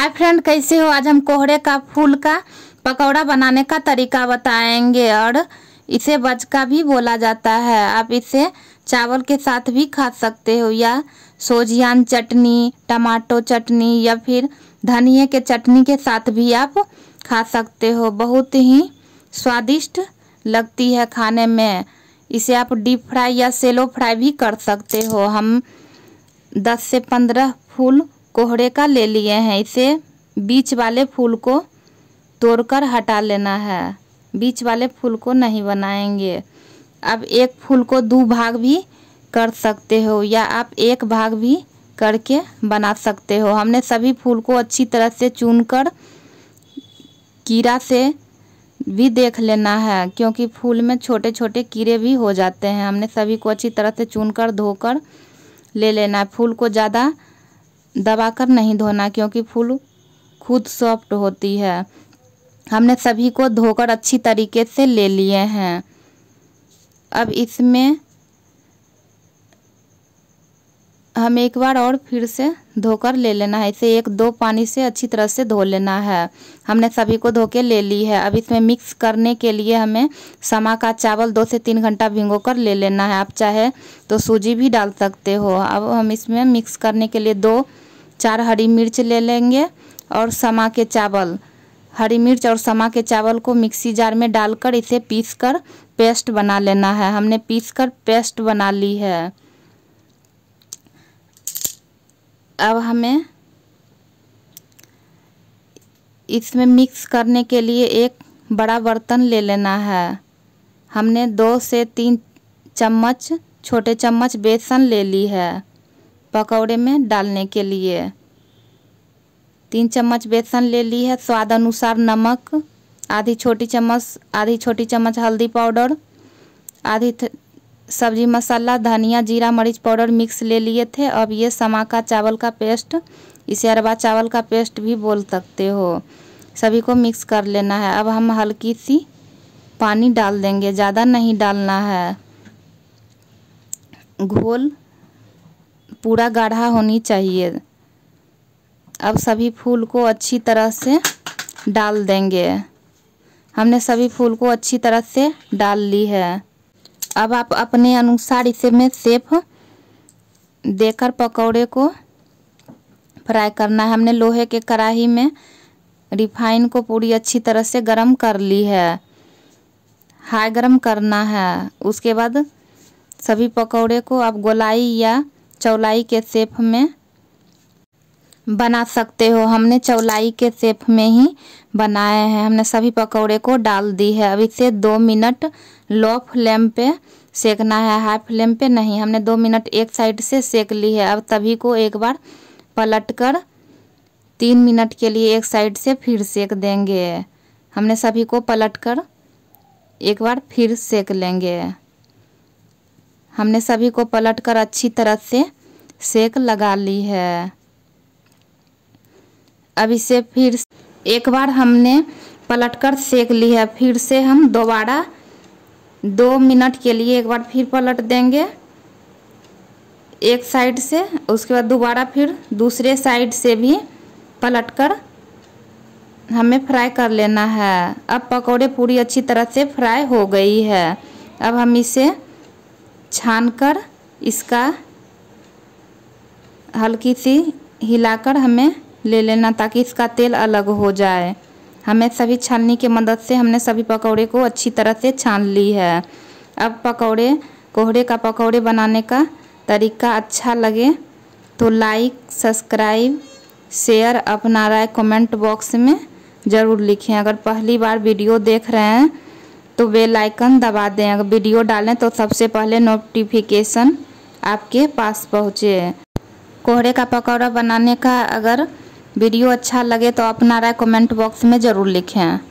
hi friend कैसे हो आज हम कोहरे का फूल का पकौड़ा बनाने का तरीका बताएंगे और इसे बज का भी बोला जाता है आप इसे चावल के साथ भी खा सकते हो या सोजियान चटनी टमाटो चटनी या फिर धनिए के चटनी के साथ भी आप खा सकते हो बहुत ही स्वादिष्ट लगती है खाने में इसे आप डीप फ्राई या सेलो फ्राई भी कर सकते हो हम दस से पंद्रह फूल कोहरे का ले लिए हैं इसे बीच वाले फूल को तोड़कर हटा लेना है बीच वाले फूल को नहीं बनाएंगे अब एक फूल को दो भाग भी कर सकते हो या आप एक भाग भी करके बना सकते हो हमने सभी फूल को अच्छी तरह से चुनकर कीड़ा से भी देख लेना है क्योंकि फूल में छोटे छोटे कीड़े भी हो जाते हैं हमने सभी को अच्छी तरह से चुनकर धोकर ले लेना है फूल को ज़्यादा दबाकर नहीं धोना क्योंकि फूल खुद सॉफ्ट होती है हमने सभी को धोकर अच्छी तरीके से ले लिए हैं अब इसमें हम एक बार और फिर से धोकर ले लेना है इसे एक दो पानी से अच्छी तरह से धो लेना है हमने सभी को धो के ले ली है अब इसमें मिक्स करने के लिए हमें समा का चावल दो से तीन घंटा भिंगो कर ले लेना है आप चाहे तो सूजी भी डाल सकते हो अब हम इसमें मिक्स करने के लिए दो चार हरी मिर्च ले लेंगे और समा के चावल हरी मिर्च और समा के चावल को मिक्सी जार में डालकर इसे पीस कर पेस्ट बना लेना है हमने पीस कर पेस्ट बना ली है अब हमें इसमें मिक्स करने के लिए एक बड़ा बर्तन ले लेना है हमने दो से तीन चम्मच छोटे चम्मच बेसन ले ली है पकौड़े में डालने के लिए तीन चम्मच बेसन ले ली है स्वाद अनुसार नमक आधी छोटी चम्मच आधी छोटी चम्मच हल्दी पाउडर आधी सब्जी मसाला धनिया जीरा मरीच पाउडर मिक्स ले लिए थे अब ये समा का चावल का पेस्ट इसे अरबा चावल का पेस्ट भी बोल सकते हो सभी को मिक्स कर लेना है अब हम हल्की सी पानी डाल देंगे ज़्यादा नहीं डालना है घोल पूरा गाढ़ा होनी चाहिए अब सभी फूल को अच्छी तरह से डाल देंगे हमने सभी फूल को अच्छी तरह से डाल ली है अब आप अपने अनुसार इसे में सेप देकर पकौड़े को फ्राई करना है हमने लोहे के कढ़ाही में रिफाइन को पूरी अच्छी तरह से गरम कर ली है हाई गरम करना है उसके बाद सभी पकौड़े को आप गोलाई या चौलाई के सेप में बना सकते हो हमने चौलाई के सेप में ही बनाए हैं हमने सभी पकौड़े को डाल दी है अब इसे दो मिनट लो फ्लेम पे सेकना है हाई फ्लेम पे नहीं हमने दो मिनट एक साइड से सेक ली है अब तभी को एक बार पलट कर तीन मिनट के लिए एक साइड से फिर सेक देंगे हमने सभी को पलट कर एक बार फिर सेक लेंगे हमने सभी को पलट कर अच्छी तरह से सेक लगा ली है अब इसे फिर एक बार हमने पलटकर सेक ली है फिर से हम दोबारा दो मिनट के लिए एक बार फिर पलट देंगे एक साइड से उसके बाद दोबारा फिर दूसरे साइड से भी पलट कर हमें फ्राई कर लेना है अब पकौड़े पूरी अच्छी तरह से फ्राई हो गई है अब हम इसे छान कर इसका हल्की सी हिलाकर हमें ले लेना ताकि इसका तेल अलग हो जाए हमें सभी छलनी की मदद से हमने सभी पकौड़े को अच्छी तरह से छान ली है अब पकौड़े कोहरे का पकौड़े बनाने का तरीका अच्छा लगे तो लाइक सब्सक्राइब शेयर अपना राय कमेंट बॉक्स में ज़रूर लिखें अगर पहली बार वीडियो देख रहे हैं तो बेल आइकन दबा दें अगर वीडियो डालें तो सबसे पहले नोटिफिकेशन आपके पास पहुँचे कोहरे का पकौड़ा बनाने का अगर वीडियो अच्छा लगे तो अपना राय कमेंट बॉक्स में ज़रूर लिखें